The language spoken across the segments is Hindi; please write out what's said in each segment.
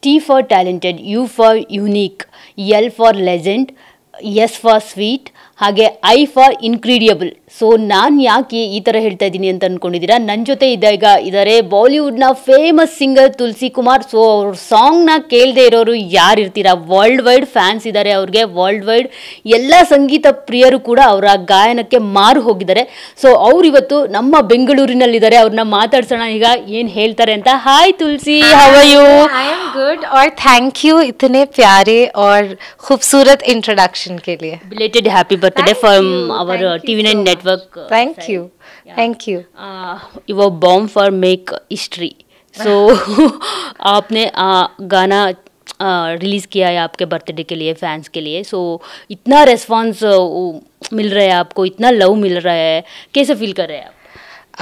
T for talented, U for unique, L for legend, S for sweet, ಹಾಗೆ ಐ ಫಾರ್ ಇನ್ಕ್ರೀಡಿಯಬಲ್ ಸೊ ನಾನು ಯಾಕೆ ಈ ಥರ ಹೇಳ್ತಾ ಇದ್ದೀನಿ ಅಂತ ಅಂದ್ಕೊಂಡಿದ್ದೀರಾ ನನ್ನ ಜೊತೆ ಇದ್ದಾಗ ಇದ್ದಾರೆ ಬಾಲಿವುಡ್ನ famous singer Tulsi Kumar so ಅವ್ರ ಸಾಂಗ್ನ ಕೇಳದೆ ಇರೋರು ಯಾರು ಇರ್ತೀರಾ ವರ್ಲ್ಡ್ ವೈಡ್ ಫ್ಯಾನ್ಸ್ ಇದ್ದಾರೆ ಅವ್ರಿಗೆ ವರ್ಲ್ಡ್ ವೈಡ್ ಎಲ್ಲ ಸಂಗೀತ ಪ್ರಿಯರು ಕೂಡ ಅವರ ಗಾಯನಕ್ಕೆ ಮಾರು ಹೋಗಿದ್ದಾರೆ ಸೊ ಅವ್ರು ಇವತ್ತು ನಮ್ಮ ಬೆಂಗಳೂರಿನಲ್ಲಿದ್ದಾರೆ ಅವ್ರನ್ನ ಮಾತಾಡ್ಸೋಣ ಈಗ ಏನು ಹೇಳ್ತಾರೆ ಅಂತ hi Tulsi you I am good are thank you ಇತನೇ ಪ್ಯಾರೆ ಆರ್ ಖೂಬ್ಸೂರತ್ ಇಂಟ್ರೊಡಕ್ಷನ್ ಕೇಳಿ related happy birthday Thank from you. our uh, TV9 so network. Uh, Thank side. you. Yeah. Thank you. Uh, you were born for make history. So आपने गाना रिलीज़ किया है आपके बर्थडे के लिए फैंस के लिए सो इतना रेस्पॉन्स मिल रहा है आपको इतना लव मिल रहा है कैसे फील कर रहे हैं आप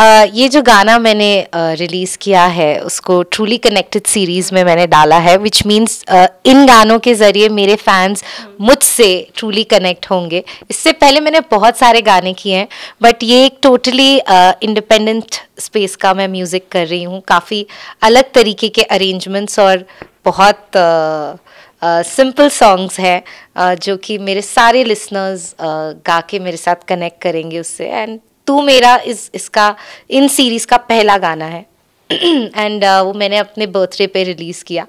Uh, ये जो गाना मैंने रिलीज़ uh, किया है उसको ट्रूली कनेक्टेड सीरीज़ में मैंने डाला है विच मीन्स uh, इन गानों के ज़रिए मेरे फैंस मुझसे ट्रूली कनेक्ट होंगे इससे पहले मैंने बहुत सारे गाने किए हैं बट ये एक टोटली इंडिपेंडेंट स्पेस का मैं म्यूज़िक कर रही हूँ काफ़ी अलग तरीके के अरेंजमेंट्स और बहुत सिंपल uh, सॉन्ग्स uh, हैं जो कि मेरे सारे लिसनर्स गा के मेरे साथ कनेक्ट करेंगे उससे एंड तू मेरा इस इसका इन सीरीज़ का पहला गाना है एंड uh, वो मैंने अपने बर्थडे पे रिलीज़ किया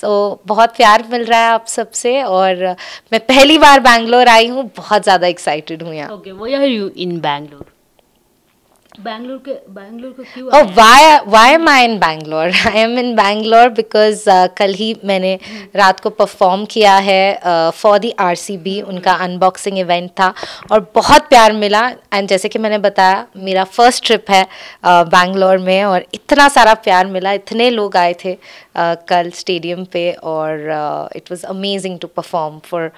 सो so, बहुत प्यार मिल रहा है आप सबसे और uh, मैं पहली बार बैंगलोर आई हूँ बहुत ज़्यादा एक्साइटेड हूँ यहाँ ओके वो are you in Bangalore Bangalore के बैंगलोर ko क्यों oh, why why am I uh, कल ही मैंने hmm. रात को परफॉर्म किया है for the R C B उनका अनबॉक्सिंग इवेंट था और बहुत प्यार मिला एंड जैसे कि मैंने बताया मेरा फर्स्ट ट्रिप है बैंगलोर uh, में और इतना सारा प्यार मिला इतने लोग आए थे uh, कल स्टेडियम पे और it was amazing to perform for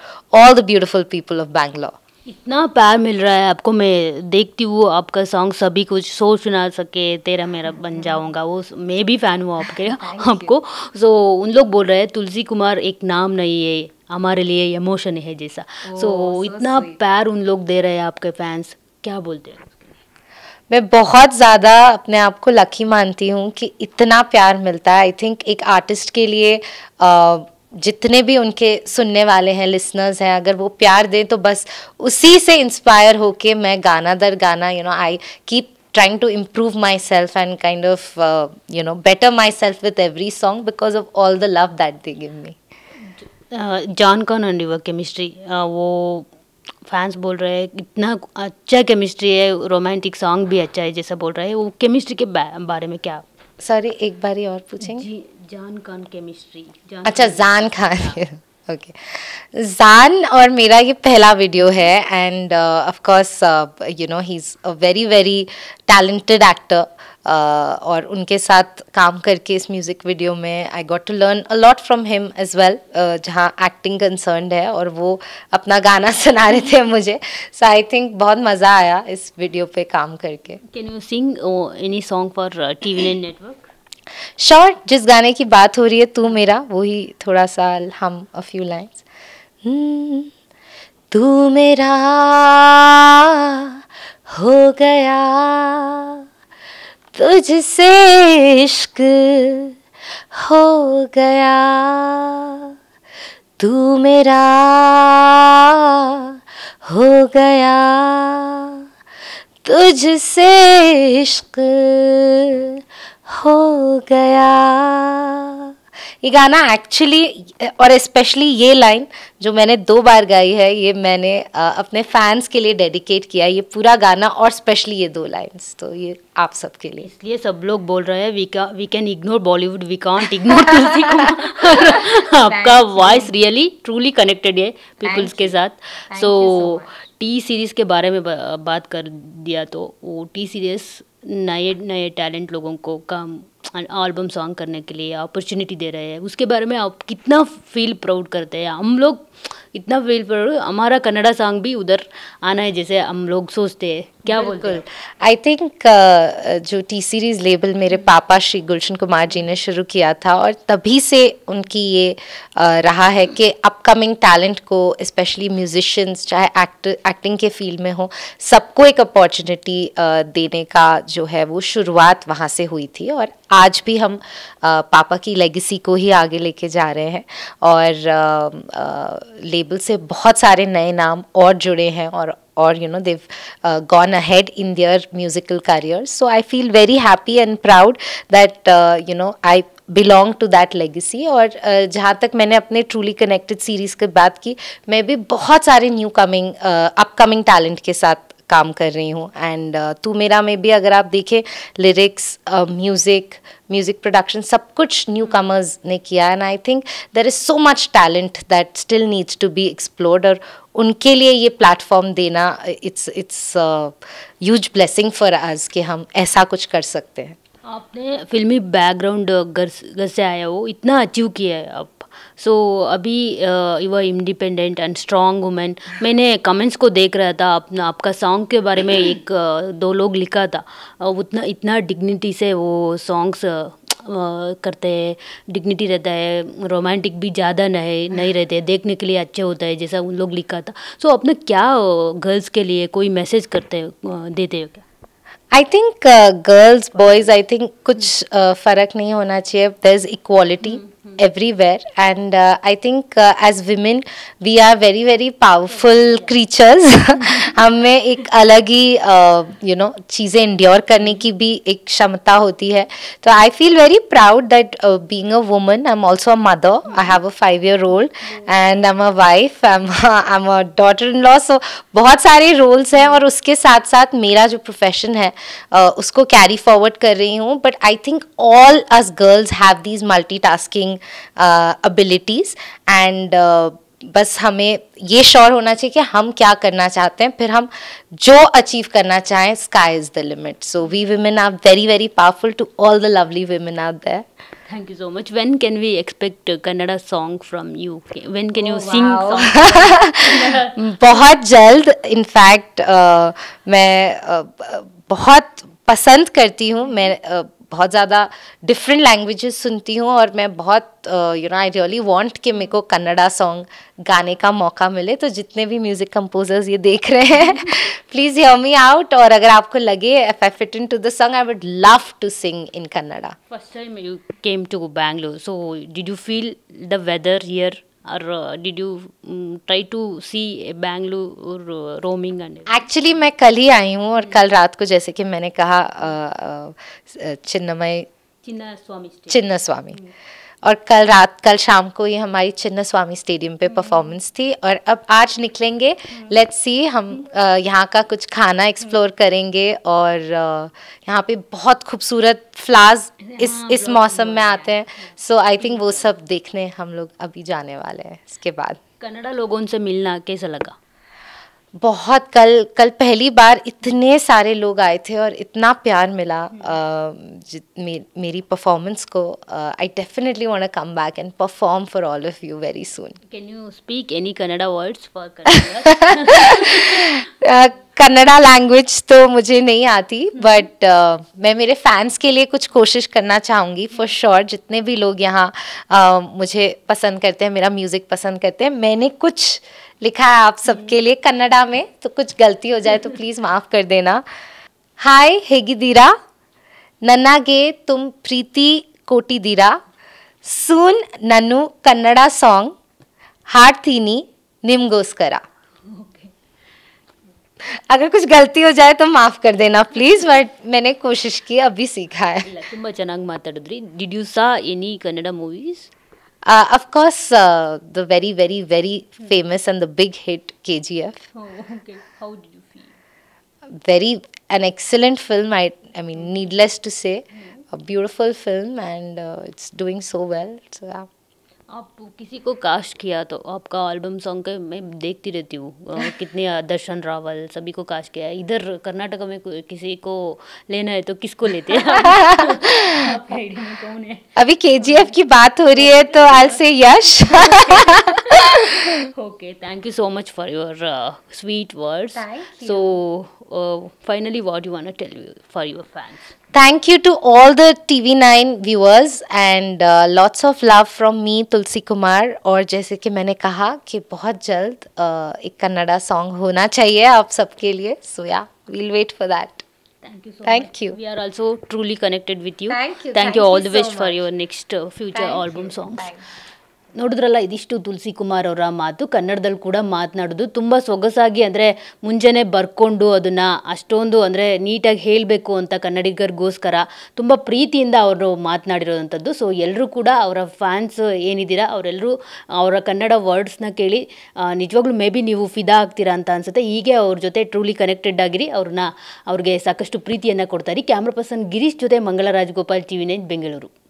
all the beautiful people of Bangalore इतना प्यार मिल रहा है आपको मैं देखती हूँ आपका सॉन्ग सभी कुछ सोच ना सके तेरा मेरा बन जाऊँगा वो मैं भी फ़ैन हूँ आपके आपको सो so, उन लोग बोल रहे हैं तुलसी कुमार एक नाम नहीं है हमारे लिए इमोशन है जैसा सो oh, so, इतना प्यार उन लोग दे रहे हैं आपके फैंस क्या बोलते हैं मैं बहुत ज़्यादा अपने आप को लकी मानती हूँ कि इतना प्यार मिलता है आई थिंक एक आर्टिस्ट के लिए आ, uh, जितने भी उनके सुनने वाले हैं लिसनर्स हैं अगर वो प्यार दें तो बस उसी से इंस्पायर होके मैं गाना दर गाना you know I keep to improve my self and kind of you know better my self with every song because of all the love that they give me जॉन कौन अंडी uh, वो केमिस्ट्री वो फैंस बोल रहे हैं इतना अच्छा केमिस्ट्री है रोमांटिक सॉन्ग भी अच्छा है जैसा बोल रहे हैं वो केमिस्ट्री के बारे में क्या सॉरी एक बार और पूछेंगे जान खान केमिस्ट्री जान अच्छा जान खान ओके जान और मेरा ये पहला वीडियो है and of course you know he is a very very talented actor और उनके साथ काम करके इस म्यूज़िक वीडियो में I got to learn a lot from him as well जहाँ एक्टिंग कंसर्न है और वो अपना गाना सुना रहे थे मुझे सो आई थिंक बहुत मज़ा आया इस वीडियो पे काम करके can you sing any song for T V network short जिस गाने की बात हो रही है तू मेरा वही थोड़ा सा हम अ फ्यू लाइन्स तू मेरा हो गया तुझसे इश्क हो गया तू मेरा हो गया तुझसे इश्क हो गया ये गाना एक्चुअली और स्पेशली ये लाइन जो मैंने दो बार गाई है ये मैंने अपने फैंस के लिए डेडिकेट किया ये पूरा गाना और स्पेशली ये दो लाइंस तो ये आप सबके लिए इसलिए सब लोग बोल रहे हैं we can ignore Bollywood we can't ignore आपका वॉइस रियली ट्रूली कनेक्टेड है पीपल्स के साथ सो टी सीरीज़ के बारे में बात कर दिया तो वो टी सीरीज़ नए नए टैलेंट लोगों को कम एल्बम सॉन्ग करने के लिए अपॉर्चुनिटी दे रहे हैं उसके बारे में आप कितना फील प्राउड करते हैं हम लोग इतना फील प्राउड हमारा कन्नड़ा सॉन्ग भी उधर आना है जैसे हम लोग सोचते हैं क्या बोलते आई थिंक जो टी सीरीज़ लेबल मेरे पापा श्री गुलशन कुमार जी ने शुरू किया था और तभी से उनकी ये uh, रहा है कि अपकमिंग टैलेंट को स्पेशली म्यूजिशंस चाहे एक्ट एक्टिंग के फील्ड में हो सबको एक अपॉर्चुनिटी uh, देने का जो है वो शुरुआत वहाँ से हुई थी और आज भी हम आ, पापा की लेगेसी को ही आगे लेके जा रहे हैं और आ, आ, लेबल से बहुत सारे नए नाम और जुड़े हैं और और you know they've gone ahead in their musical career so I feel very happy and proud that you know I belong to that legacy और जहाँ तक मैंने अपने ट्रूली कनेक्टेड सीरीज़ की बात की मैं भी बहुत सारे न्यू कमिंग अपकमिंग टैलेंट के साथ काम कर रही हूँ एंड तू मेरा में भी अगर आप देखें लिरिक्स म्यूज़िक म्यूज़िक प्रोडक्शन सब कुछ न्यू कमर्स ने किया and I think there is so much talent that still needs to be explored और उनके लिए ये प्लेटफॉर्म देना it's it's huge blessing for आज कि हम ऐसा कुछ कर सकते हैं आपने फिल्मी बैकग्राउंड uh, घर से आया हो इतना अचीव किया है आप सो अभी are independent and strong women मैंने कमेंट्स को देख रहा था अपना आपका सॉन्ग के बारे में एक दो लोग लिखा था उतना इतना डिग्निटी से वो सॉन्ग्स करते हैं डिग्निटी रहता है रोमांटिक भी ज़्यादा नहीं नहीं रहते हैं देखने के लिए अच्छे होता है जैसा उन लोग लिखा था सो so, अपने क्या गर्ल्स के लिए कोई मैसेज करते देते हो क्या I think girls boys I think कुछ uh, फ़र्क नहीं होना चाहिए there is equality everywhere and uh, i think uh, as women we are very very powerful creatures हमें एक अलग ही यू uh, नो चीज़ें इंड्योर करने की भी एक क्षमता होती है तो I feel very proud that being a woman I am also a mother I have a five year old and I am a wife I am a daughter in law so बहुत सारे रोल्स हैं और उसके साथ साथ मेरा जो प्रोफेशन है uh, उसको कैरी फॉरवर्ड कर रही हूँ but I think all us girls have these multi tasking reading abilities and बस हमें ये श्योर होना चाहिए कि हम क्या करना चाहते हैं फिर हम जो अचीव करना चाहें sky is the limit so we women are very very powerful to all the lovely women are there thank you so much when can we expect Kannada song from you when can you sing बहुत जल्द इनफैक्ट uh, मैं uh, uh, बहुत पसंद करती हूँ मैं uh, बहुत ज़्यादा डिफरेंट लैंग्वेजेस सुनती हूँ और मैं बहुत you know I really want कि मेरे को कन्नडा सॉन्ग गाने का मौका मिले तो जितने भी म्यूज़िक कंपोजर्स ये देख रहे हैं प्लीज़ हियर मी आउट और अगर आपको लगे if I fit in to the song I would love to sing in Kannada first time you came to Bangalore so did you feel the weather here और did you try to see Bangalore roaming and actually मैं कल ही आई हूँ और कल रात को जैसे कि मैंने कहा uh, uh, uh, चिन्नमय चिन्ना स्वामी चिन्ना स्वामी हम्म। और कल रात कल शाम को ये हमारी चिन्ना स्वामी स्टेडियम पे परफॉर्मेंस हम्म। थी और अब आज निकलेंगे लेट्स हम्म। सी हम यहाँ का कुछ खाना एक्सप्लोर हम्म। करेंगे और यहाँ पे बहुत खूबसूरत फ्लावर्स हाँ, इस इस मौसम में आते हैं सो आई थिंक वो सब देखने हम लोग अभी जाने वाले हैं इसके बाद कनाडा लोगों से मिलना कैसा लगा बहुत कल कल पहली बार इतने सारे लोग आए थे और इतना प्यार मिला uh, मे, मेरी परफॉर्मेंस को I definitely want to come back and perform for all of you very soon can you speak any Kannada words for Kannada language तो मुझे नहीं आती बट uh, मैं मेरे फैंस के लिए कुछ कोशिश करना चाहूँगी फॉर श्योर जितने भी लोग यहाँ uh, मुझे पसंद करते हैं मेरा म्यूज़िक पसंद करते हैं मैंने कुछ लिखा है आप सबके लिए कन्नड़ा में तो कुछ गलती हो जाए तो प्लीज़ माफ़ कर देना हाय हेगी दीरा नन्ना गे तुम प्रीति कोटी दीरा सुन नन्नु कन्नड़ा ಸಾಂಗ್ ಹಾಡ್ತೀನಿ ನಿಮಗೋಸ್ಕರ अगर कुछ गलती हो जाए तो माफ कर देना प्लीज बट मैंने कोशिश की अभी सीखा है did you saw any Kannada movies of course the very very very famous and the big hit K G F very an excellent film I I mean needless to say beautiful film and it's doing so well so आप किसी को कास्ट किया तो आपका एल्बम सॉन्ग के मैं देखती रहती हूँ कितने दर्शन रावल सभी को कास्ट किया इधर कर्नाटक में किसी को लेना है तो किसको लेते हैं कौन है अभी एफ की बात हो रही है तो also Yash okay thank you so much for your sweet words so uh, finally what do you want to tell you for your fans? Thank you to all the TV9 viewers and uh, lots of love from me Tulsi Kumar or जैसे कि मैंने कहा कि बहुत जल्द uh, एक कन्नड़ा सॉन्ग होना चाहिए आप सबके So yeah, we'll wait for that. Thank you. So Thank much. you. We are also truly connected with you. Thank you. Thank, Thank you all you the best for your next uh, future Thank album you. songs. ನೋಡಿದ್ರಲ್ಲ ಇದಿಷ್ಟು ತುಳಸಿ ಕುಮಾರ್ ಅವರ ಮಾತು ಕನ್ನಡದಲ್ಲಿ ಕೂಡ ಮಾತನಾಡೋದು ತುಂಬ ಸೊಗಸಾಗಿ ಅಂದರೆ ಮುಂಜಾನೆ ಬರ್ಕೊಂಡು ಅದನ್ನು ಅಷ್ಟೊಂದು ಅಂದರೆ ನೀಟಾಗಿ ಹೇಳಬೇಕು ಅಂತ ಕನ್ನಡಿಗರಿಗೋಸ್ಕರ ತುಂಬ ಪ್ರೀತಿಯಿಂದ ಅವರು ಮಾತನಾಡಿರೋವಂಥದ್ದು ಸೊ ಎಲ್ಲರೂ ಕೂಡ ಅವರ ಫ್ಯಾನ್ಸ್ ಏನಿದ್ದೀರಾ ಅವರೆಲ್ಲರೂ ಅವರ ಕನ್ನಡ ವರ್ಡ್ಸ್ನ ಕೇಳಿ ನಿಜವಾಗ್ಲೂ ಮೇ ಬಿ ನೀವು ಫಿದಾ ಆಗ್ತೀರಾ ಅಂತ ಅನ್ಸುತ್ತೆ ಹೀಗೆ ಅವ್ರ ಜೊತೆ ಟ್ರೂಲಿ ಕನೆಕ್ಟೆಡ್ ಆಗಿರಿ ಅವ್ರನ್ನ ಅವ್ರಿಗೆ ಸಾಕಷ್ಟು ಪ್ರೀತಿಯನ್ನು ಕೊಡ್ತಾರೆ ಕ್ಯಾಮ್ರಾ ಪರ್ಸನ್ ಗಿರೀಶ್ ಜೊತೆ Mangala Rajagopal T V nine Bengaluru